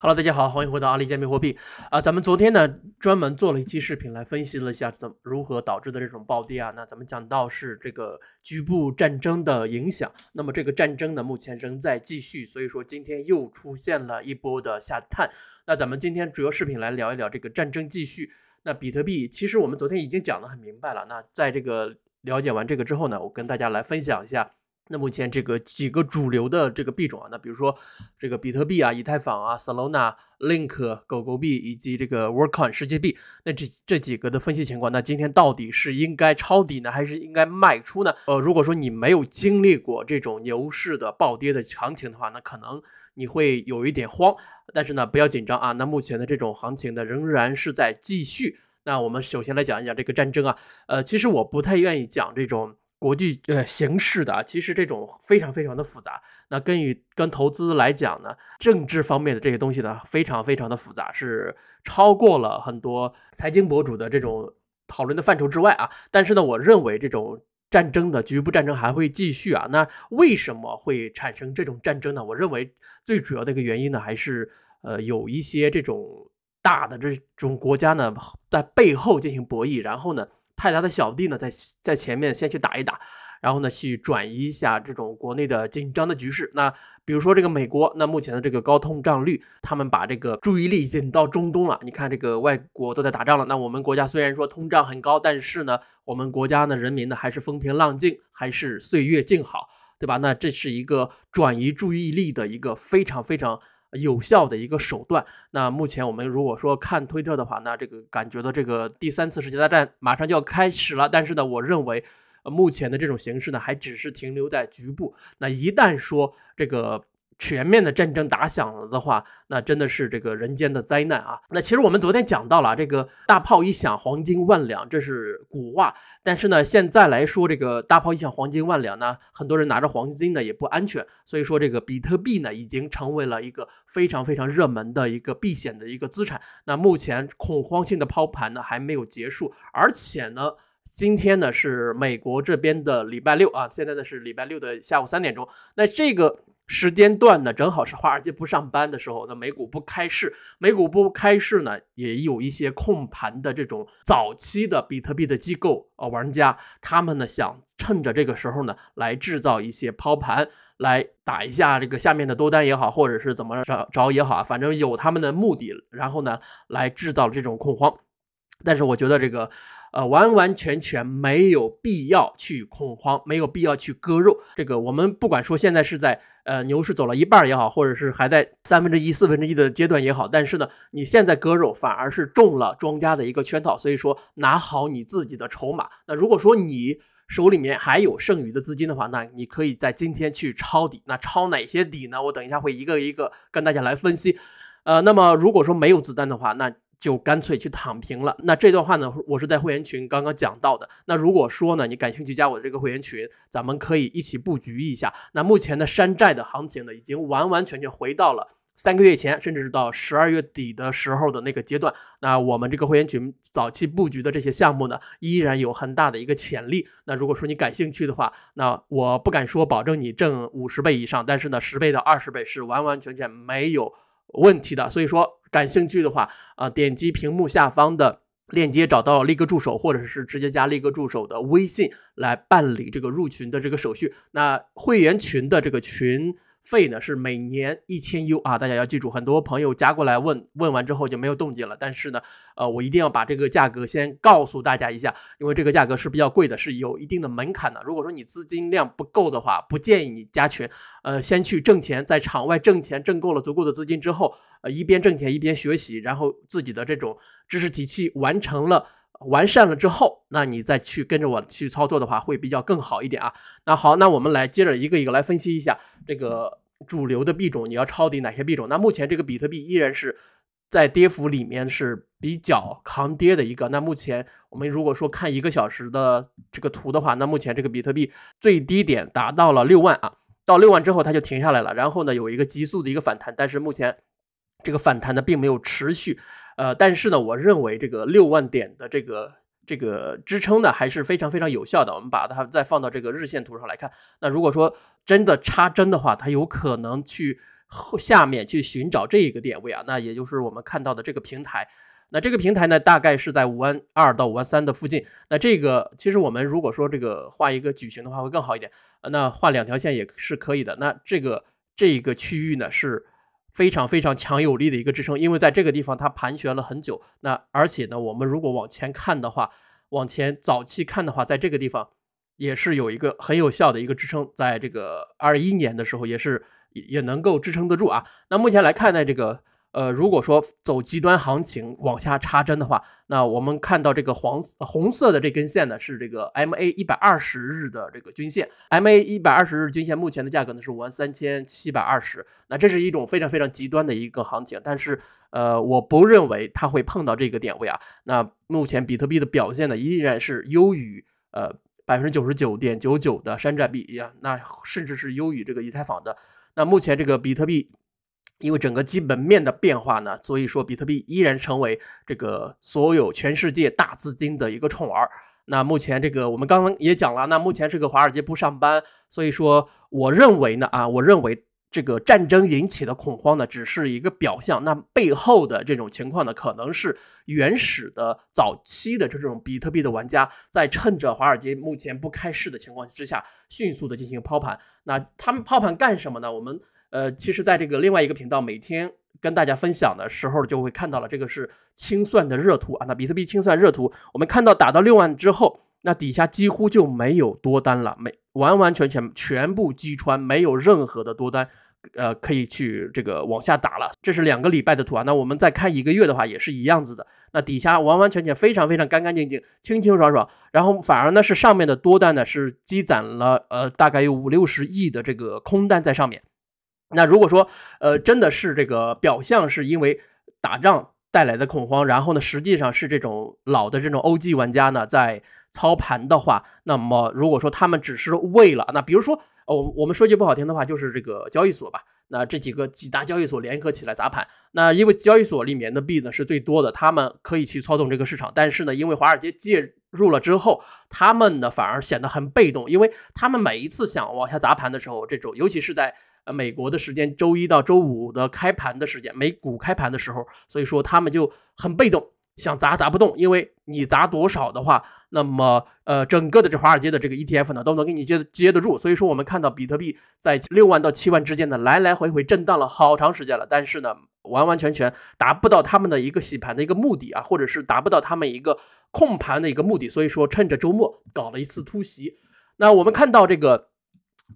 Hello，大家好，欢迎回到阿里加密货币。啊，咱们昨天呢专门做了一期视频来分析了一下怎如何导致的这种暴跌啊。那咱们讲到是这个局部战争的影响，那么这个战争呢目前仍在继续，所以说今天又出现了一波的下探。那咱们今天主要视频来聊一聊这个战争继续。那比特币其实我们昨天已经讲得很明白了。那在这个了解完这个之后呢，我跟大家来分享一下。那目前这个几个主流的这个币种啊，那比如说这个比特币啊、以太坊啊、Solana、Link、狗狗币以及这个 Workcoin 世界币，那这这几个的分析情况，那今天到底是应该抄底呢，还是应该卖出呢？呃，如果说你没有经历过这种牛市的暴跌的行情的话，那可能你会有一点慌，但是呢，不要紧张啊。那目前的这种行情呢，仍然是在继续。那我们首先来讲一讲这个战争啊，呃，其实我不太愿意讲这种。国际呃形势的，其实这种非常非常的复杂。那跟与跟投资来讲呢，政治方面的这些东西呢，非常非常的复杂，是超过了很多财经博主的这种讨论的范畴之外啊。但是呢，我认为这种战争的局部战争还会继续啊。那为什么会产生这种战争呢？我认为最主要的一个原因呢，还是呃有一些这种大的这种国家呢，在背后进行博弈，然后呢。泰达的小弟呢，在在前面先去打一打，然后呢，去转移一下这种国内的紧张的局势。那比如说这个美国，那目前的这个高通胀率，他们把这个注意力引到中东了。你看这个外国都在打仗了，那我们国家虽然说通胀很高，但是呢，我们国家呢，人民呢还是风平浪静，还是岁月静好，对吧？那这是一个转移注意力的一个非常非常。有效的一个手段。那目前我们如果说看推特的话，那这个感觉到这个第三次世界大战马上就要开始了。但是呢，我认为目前的这种形式呢，还只是停留在局部。那一旦说这个。全面的战争打响了的话，那真的是这个人间的灾难啊！那其实我们昨天讲到了，这个大炮一响，黄金万两，这是古话。但是呢，现在来说，这个大炮一响，黄金万两呢，很多人拿着黄金呢也不安全。所以说，这个比特币呢已经成为了一个非常非常热门的一个避险的一个资产。那目前恐慌性的抛盘呢还没有结束，而且呢，今天呢是美国这边的礼拜六啊，现在呢是礼拜六的下午三点钟。那这个。时间段呢，正好是华尔街不上班的时候，那美股不开市，美股不开市呢，也有一些控盘的这种早期的比特币的机构啊玩家，他们呢想趁着这个时候呢，来制造一些抛盘，来打一下这个下面的多单也好，或者是怎么着着也好，反正有他们的目的，然后呢来制造这种恐慌，但是我觉得这个。呃，完完全全没有必要去恐慌，没有必要去割肉。这个我们不管说现在是在呃牛市走了一半也好，或者是还在三分之一、四分之一的阶段也好，但是呢，你现在割肉反而是中了庄家的一个圈套。所以说，拿好你自己的筹码。那如果说你手里面还有剩余的资金的话，那你可以在今天去抄底。那抄哪些底呢？我等一下会一个一个跟大家来分析。呃，那么如果说没有子弹的话，那。就干脆去躺平了。那这段话呢，我是在会员群刚刚讲到的。那如果说呢，你感兴趣，加我的这个会员群，咱们可以一起布局一下。那目前的山寨的行情呢，已经完完全全回到了三个月前，甚至是到十二月底的时候的那个阶段。那我们这个会员群早期布局的这些项目呢，依然有很大的一个潜力。那如果说你感兴趣的话，那我不敢说保证你挣五十倍以上，但是呢，十倍到二十倍是完完全全没有问题的。所以说。感兴趣的话，啊，点击屏幕下方的链接，找到立哥助手，或者是直接加立哥助手的微信来办理这个入群的这个手续。那会员群的这个群。费呢是每年一千 U 啊，大家要记住，很多朋友加过来问问完之后就没有动静了。但是呢，呃，我一定要把这个价格先告诉大家一下，因为这个价格是比较贵的，是有一定的门槛的。如果说你资金量不够的话，不建议你加群，呃，先去挣钱，在场外挣钱，挣够了足够的资金之后，呃，一边挣钱一边学习，然后自己的这种知识体系完成了。完善了之后，那你再去跟着我去操作的话，会比较更好一点啊。那好，那我们来接着一个一个来分析一下这个主流的币种，你要抄底哪些币种？那目前这个比特币依然是在跌幅里面是比较抗跌的一个。那目前我们如果说看一个小时的这个图的话，那目前这个比特币最低点达到了六万啊，到六万之后它就停下来了，然后呢有一个急速的一个反弹，但是目前这个反弹呢并没有持续。呃，但是呢，我认为这个六万点的这个这个支撑呢，还是非常非常有效的。我们把它再放到这个日线图上来看，那如果说真的插针的话，它有可能去下面去寻找这一个点位啊，那也就是我们看到的这个平台。那这个平台呢，大概是在五万二到五万三的附近。那这个其实我们如果说这个画一个矩形的话，会更好一点。那画两条线也是可以的。那这个这个区域呢是。非常非常强有力的一个支撑，因为在这个地方它盘旋了很久。那而且呢，我们如果往前看的话，往前早期看的话，在这个地方也是有一个很有效的一个支撑，在这个二一年的时候也是也能够支撑得住啊。那目前来看呢，这个。呃，如果说走极端行情往下插针的话，那我们看到这个黄红色的这根线呢，是这个 MA 一百二十日的这个均线，MA 一百二十日均线目前的价格呢是五万三千七百二十，那这是一种非常非常极端的一个行情，但是呃，我不认为它会碰到这个点位啊。那目前比特币的表现呢，依然是优于呃百分之九十九点九九的山寨币样，那甚至是优于这个以太坊的。那目前这个比特币。因为整个基本面的变化呢，所以说比特币依然成为这个所有全世界大资金的一个宠儿。那目前这个我们刚刚也讲了，那目前这个华尔街不上班，所以说我认为呢，啊，我认为这个战争引起的恐慌呢，只是一个表象，那背后的这种情况呢，可能是原始的早期的这种比特币的玩家，在趁着华尔街目前不开市的情况之下，迅速的进行抛盘。那他们抛盘干什么呢？我们。呃，其实，在这个另外一个频道，每天跟大家分享的时候，就会看到了这个是清算的热图啊。那比特币清算热图，我们看到打到六万之后，那底下几乎就没有多单了，没完完全全全部击穿，没有任何的多单，呃，可以去这个往下打了。这是两个礼拜的图啊。那我们再看一个月的话，也是一样子的。那底下完完全全非常非常干干净净、清清爽爽，然后反而呢是上面的多单呢是积攒了呃大概有五六十亿的这个空单在上面。那如果说，呃，真的是这个表象是因为打仗带来的恐慌，然后呢，实际上是这种老的这种 o G 玩家呢在操盘的话，那么如果说他们只是为了那，比如说，哦、我们说句不好听的话，就是这个交易所吧。那这几个几大交易所联合起来砸盘，那因为交易所里面的币呢是最多的，他们可以去操纵这个市场。但是呢，因为华尔街介入了之后，他们呢反而显得很被动，因为他们每一次想往下砸盘的时候，这种尤其是在美国的时间周一到周五的开盘的时间，美股开盘的时候，所以说他们就很被动，想砸砸不动，因为你砸多少的话，那么呃整个的这华尔街的这个 ETF 呢都能给你接接得住，所以说我们看到比特币在六万到七万之间的来来回回震荡了好长时间了，但是呢完完全全达不到他们的一个洗盘的一个目的啊，或者是达不到他们一个控盘的一个目的，所以说趁着周末搞了一次突袭，那我们看到这个。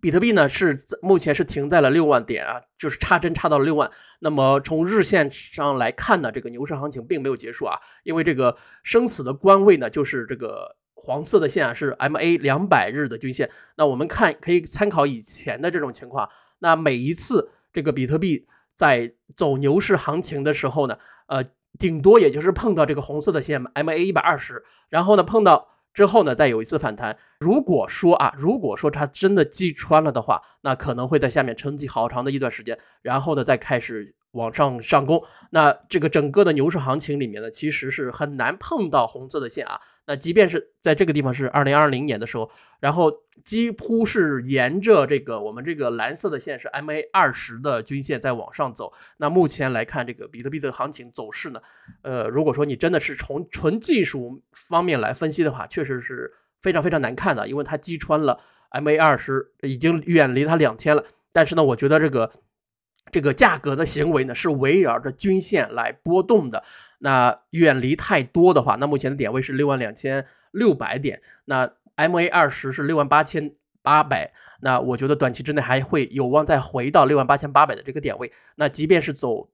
比特币呢是目前是停在了六万点啊，就是差针差到了六万。那么从日线上来看呢，这个牛市行情并没有结束啊，因为这个生死的关位呢，就是这个黄色的线啊，是 MA 两百日的均线。那我们看可以参考以前的这种情况，那每一次这个比特币在走牛市行情的时候呢，呃，顶多也就是碰到这个红色的线 MA 一百二十，然后呢碰到。之后呢，再有一次反弹。如果说啊，如果说它真的击穿了的话，那可能会在下面撑起好长的一段时间，然后呢，再开始往上上攻。那这个整个的牛市行情里面呢，其实是很难碰到红色的线啊。那即便是在这个地方是二零二零年的时候，然后几乎是沿着这个我们这个蓝色的线是 MA 二十的均线在往上走。那目前来看，这个比特币的行情走势呢，呃，如果说你真的是从纯技术方面来分析的话，确实是非常非常难看的，因为它击穿了 MA 二十，已经远离它两天了。但是呢，我觉得这个这个价格的行为呢，是围绕着均线来波动的。那远离太多的话，那目前的点位是六万两千六百点，那 MA 二十是六万八千八百，那我觉得短期之内还会有望再回到六万八千八百的这个点位。那即便是走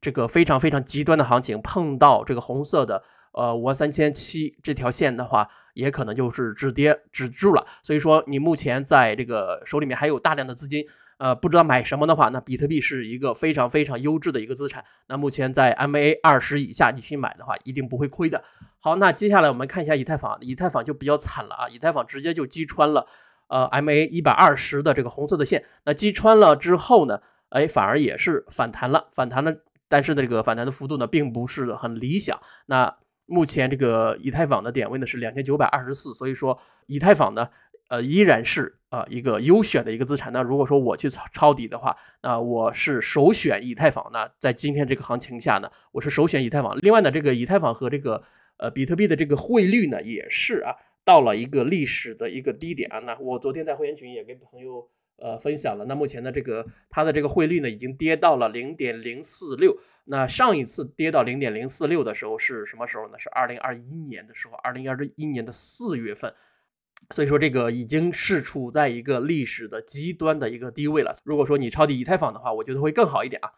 这个非常非常极端的行情，碰到这个红色的呃五万三千七这条线的话，也可能就是止跌止住了。所以说，你目前在这个手里面还有大量的资金。呃，不知道买什么的话，那比特币是一个非常非常优质的一个资产。那目前在 MA 二十以下，你去买的话，一定不会亏的。好，那接下来我们看一下以太坊，以太坊就比较惨了啊，以太坊直接就击穿了呃 MA 一百二十的这个红色的线。那击穿了之后呢，哎，反而也是反弹了，反弹了，但是这个反弹的幅度呢，并不是很理想。那目前这个以太坊的点位呢是两千九百二十四，所以说以太坊呢。呃，依然是啊一个优选的一个资产。那如果说我去抄抄底的话，那我是首选以太坊。那在今天这个行情下呢，我是首选以太坊。另外呢，这个以太坊和这个呃比特币的这个汇率呢，也是啊到了一个历史的一个低点啊。那我昨天在会员群也跟朋友呃分享了。那目前呢，这个它的这个汇率呢已经跌到了零点零四六。那上一次跌到零点零四六的时候是什么时候呢？是二零二一年的时候，二零二一年的四月份。所以说这个已经是处在一个历史的极端的一个低位了。如果说你抄底以太坊的话，我觉得会更好一点啊。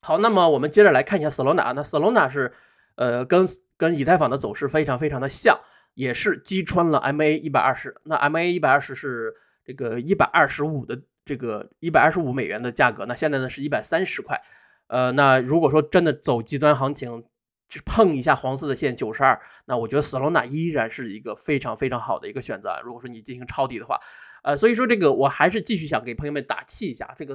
好，那么我们接着来看一下 Solana 啊，那 Solana 是呃跟跟以太坊的走势非常非常的像，也是击穿了 MA 一百二十。那 MA 一百二十是这个一百二十五的这个一百二十五美元的价格，那现在呢是一百三十块。呃，那如果说真的走极端行情。去碰一下黄色的线九十二，那我觉得 Solana 依然是一个非常非常好的一个选择。如果说你进行抄底的话，呃，所以说这个我还是继续想给朋友们打气一下，这个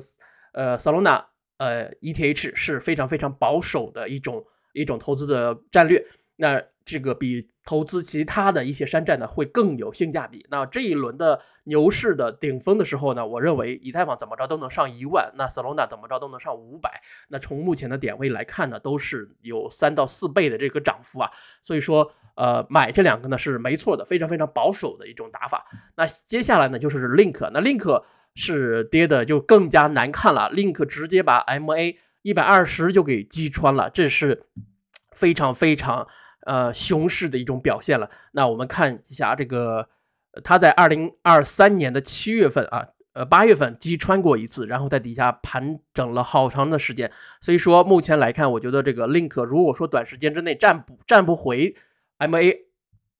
呃 Solana 呃 ETH 是非常非常保守的一种一种投资的战略，那这个比。投资其他的一些山寨呢，会更有性价比。那这一轮的牛市的顶峰的时候呢，我认为以太坊怎么着都能上一万，那 Solana 怎么着都能上五百。那从目前的点位来看呢，都是有三到四倍的这个涨幅啊。所以说，呃，买这两个呢是没错的，非常非常保守的一种打法。那接下来呢就是 LINK，那 LINK 是跌的就更加难看了，LINK 直接把 MA 一百二十就给击穿了，这是非常非常。呃，熊市的一种表现了。那我们看一下这个，它在二零二三年的七月份啊，呃八月份击穿过一次，然后在底下盘整了好长的时间。所以说目前来看，我觉得这个 LINK 如果说短时间之内站不站不回 MA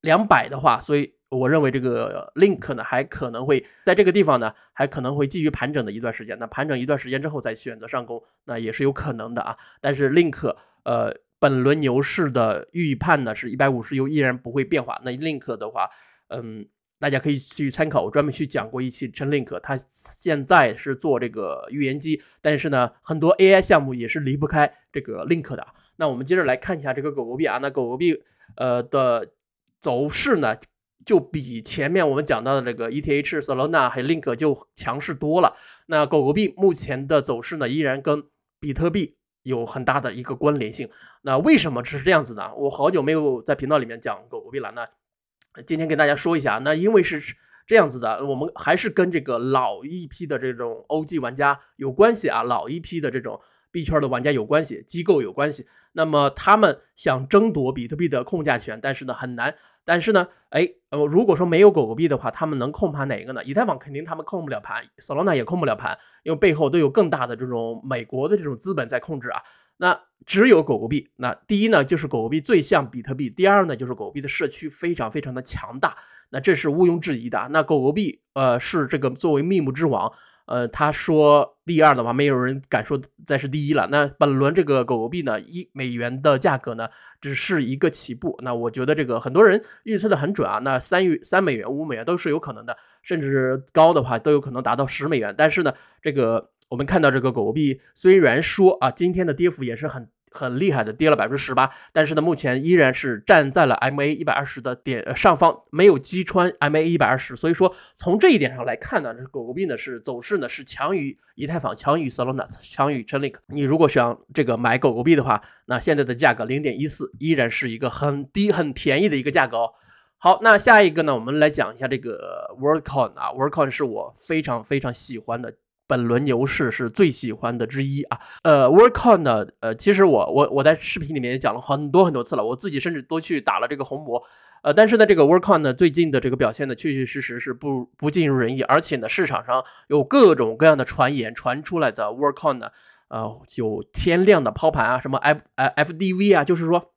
两百的话，所以我认为这个 LINK 呢还可能会在这个地方呢还可能会继续盘整的一段时间。那盘整一段时间之后再选择上攻，那也是有可能的啊。但是 LINK 呃。本轮牛市的预判呢，是一百五十又依然不会变化。那 Link 的话，嗯，大家可以去参考，我专门去讲过一期 c h n Link，它现在是做这个预言机，但是呢，很多 AI 项目也是离不开这个 Link 的。那我们接着来看一下这个狗狗币啊，那狗狗币呃的走势呢，就比前面我们讲到的这个 ETH、Solana 还 Link 就强势多了。那狗狗币目前的走势呢，依然跟比特币。有很大的一个关联性，那为什么是这样子的？我好久没有在频道里面讲狗狗币了呢，今天跟大家说一下，那因为是这样子的，我们还是跟这个老一批的这种 O G 玩家有关系啊，老一批的这种币圈的玩家有关系，机构有关系，那么他们想争夺比特币的控价权，但是呢很难。但是呢，哎，呃，如果说没有狗狗币的话，他们能控盘哪个呢？以太坊肯定他们控不了盘，Solana 也控不了盘，因为背后都有更大的这种美国的这种资本在控制啊。那只有狗狗币。那第一呢，就是狗狗币最像比特币；第二呢，就是狗狗币的社区非常非常的强大。那这是毋庸置疑的。那狗狗币，呃，是这个作为密码之王。呃，他说第二的话，没有人敢说再是第一了。那本轮这个狗狗币呢，一美元的价格呢，只是一个起步。那我觉得这个很多人预测的很准啊，那三三美元、五美元都是有可能的，甚至高的话都有可能达到十美元。但是呢，这个我们看到这个狗狗币，虽然说啊，今天的跌幅也是很。很厉害的，跌了百分之十八，但是呢，目前依然是站在了 MA 一百二十的点上方，没有击穿 MA 一百二十，所以说从这一点上来看呢，这狗狗币呢是走势呢是强于以太坊，强于 Solana，强于 Chainlink。你如果想这个买狗狗币的话，那现在的价格零点一四，依然是一个很低、很便宜的一个价格哦。好，那下一个呢，我们来讲一下这个 w o r l d c o n 啊，w o r l d c o n 是我非常非常喜欢的。本轮牛市是最喜欢的之一啊，呃，Workon 呢，呃，其实我我我在视频里面也讲了很多很多次了，我自己甚至都去打了这个红魔，呃，但是呢，这个 Workon 呢最近的这个表现呢，确确实实是不不尽如人意，而且呢，市场上有各种各样的传言传出来的 Workon 呢，呃，有天量的抛盘啊，什么 F F D V 啊，就是说。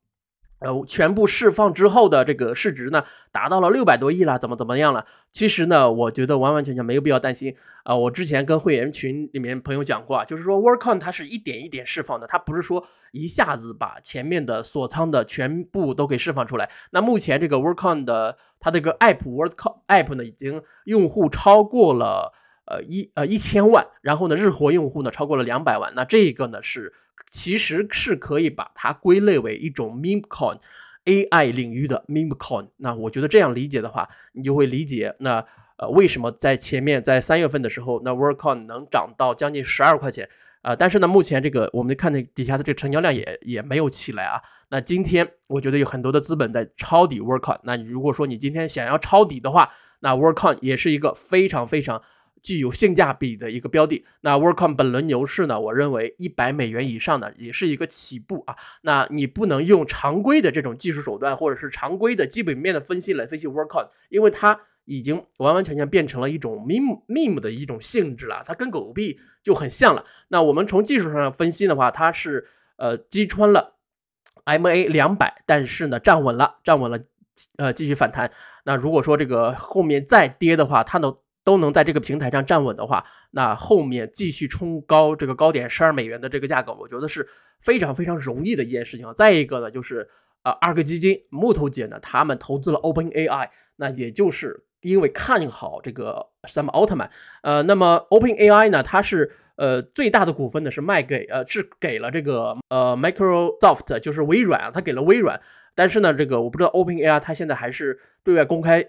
呃，全部释放之后的这个市值呢，达到了六百多亿了，怎么怎么样了？其实呢，我觉得完完全全没有必要担心啊。我之前跟会员群里面朋友讲过啊，就是说，Workon 它是一点一点释放的，它不是说一下子把前面的锁仓的全部都给释放出来。那目前这个 Workon 的它这个 App Workon App 呢，已经用户超过了呃一呃一千万，然后呢，日活用户呢超过了两百万。那这个呢是。其实是可以把它归类为一种 meme coin，AI 领域的 meme coin。那我觉得这样理解的话，你就会理解那呃为什么在前面在三月份的时候，那 Work on 能涨到将近十二块钱啊？但是呢，目前这个我们看那底下的这个成交量也也没有起来啊。那今天我觉得有很多的资本在抄底 Work on。那如果说你今天想要抄底的话，那 Work on 也是一个非常非常。具有性价比的一个标的。那 Work on 本轮牛市呢？我认为一百美元以上呢，也是一个起步啊。那你不能用常规的这种技术手段，或者是常规的基本面的分析来分析 Work on，因为它已经完完全全变成了一种 meme meme 的一种性质了，它跟狗币就很像了。那我们从技术上分析的话，它是呃击穿了 MA 两百，但是呢站稳了，站稳了，呃继续反弹。那如果说这个后面再跌的话，它能。都能在这个平台上站稳的话，那后面继续冲高这个高点十二美元的这个价格，我觉得是非常非常容易的一件事情。再一个呢，就是啊，二个基金木头姐呢，他们投资了 Open AI，那也就是因为看好这个 Sam Altman，呃，那么 Open AI 呢，它是呃最大的股份呢是卖给呃是给了这个呃 Microsoft，就是微软啊，它给了微软。但是呢，这个我不知道 Open AI 它现在还是对外公开。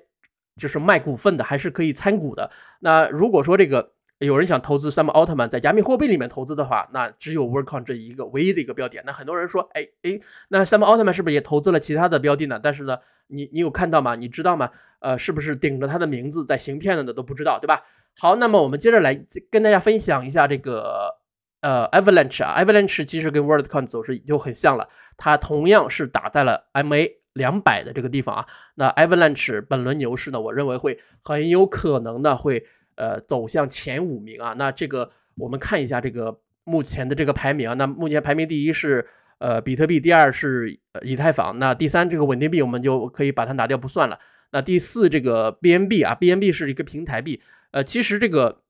就是卖股份的还是可以参股的。那如果说这个有人想投资 s o m Altman 在加密货币里面投资的话，那只有 w o r k o n 这一个唯一的一个标点。那很多人说，哎哎，那 s o m Altman 是不是也投资了其他的标的呢？但是呢，你你有看到吗？你知道吗？呃，是不是顶着他的名字在行骗的呢？都不知道，对吧？好，那么我们接着来跟大家分享一下这个呃 a v a l a n c h e 啊 a v a l a n c h e 其实跟 w o r l d c o n 走势就很像了，它同样是打在了 MA。两百的这个地方啊，那 Avalanche 本轮牛市呢，我认为会很有可能呢会呃走向前五名啊。那这个我们看一下这个目前的这个排名啊。那目前排名第一是呃比特币，第二是以太坊，那第三这个稳定币我们就可以把它拿掉不算了。那第四这个 BNB 啊，BNB 是一个平台币。呃，其实这个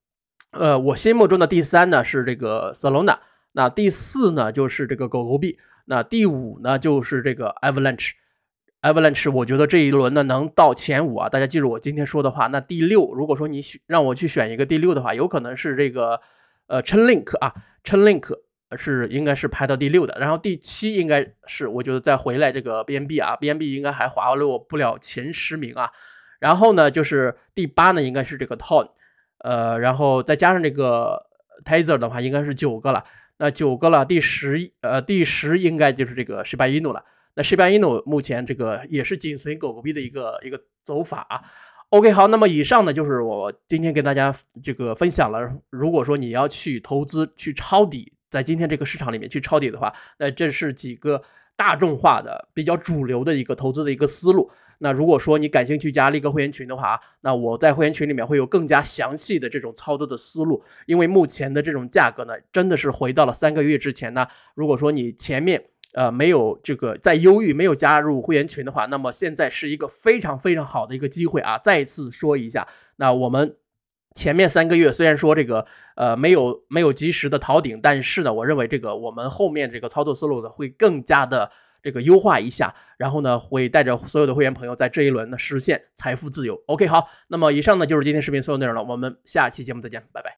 呃我心目中的第三呢是这个 Solana，那第四呢就是这个狗狗币，那第五呢就是这个 Avalanche。e v a l a n c h e 我觉得这一轮呢能到前五啊！大家记住我今天说的话。那第六，如果说你选让我去选一个第六的话，有可能是这个呃，Chenlink 啊，Chenlink 是应该是排到第六的。然后第七应该是我觉得再回来这个 Bnb 啊，Bnb 应该还滑落不了前十名啊。然后呢就是第八呢应该是这个 t o n 呃，然后再加上这个 Taser 的话，应该是九个了。那九个了，第十呃第十应该就是这个 s h i b a n u 了。那西班牙诺目前这个也是紧随狗狗币的一个一个走法。OK，好，那么以上呢就是我今天跟大家这个分享了。如果说你要去投资去抄底，在今天这个市场里面去抄底的话，那这是几个大众化的比较主流的一个投资的一个思路。那如果说你感兴趣加立个会员群的话，那我在会员群里面会有更加详细的这种操作的思路。因为目前的这种价格呢，真的是回到了三个月之前呢。如果说你前面，呃，没有这个在忧郁，没有加入会员群的话，那么现在是一个非常非常好的一个机会啊！再次说一下，那我们前面三个月虽然说这个呃没有没有及时的逃顶，但是呢，我认为这个我们后面这个操作思路呢会更加的这个优化一下，然后呢会带着所有的会员朋友在这一轮呢实现财富自由。OK，好，那么以上呢就是今天视频所有内容了，我们下期节目再见，拜拜。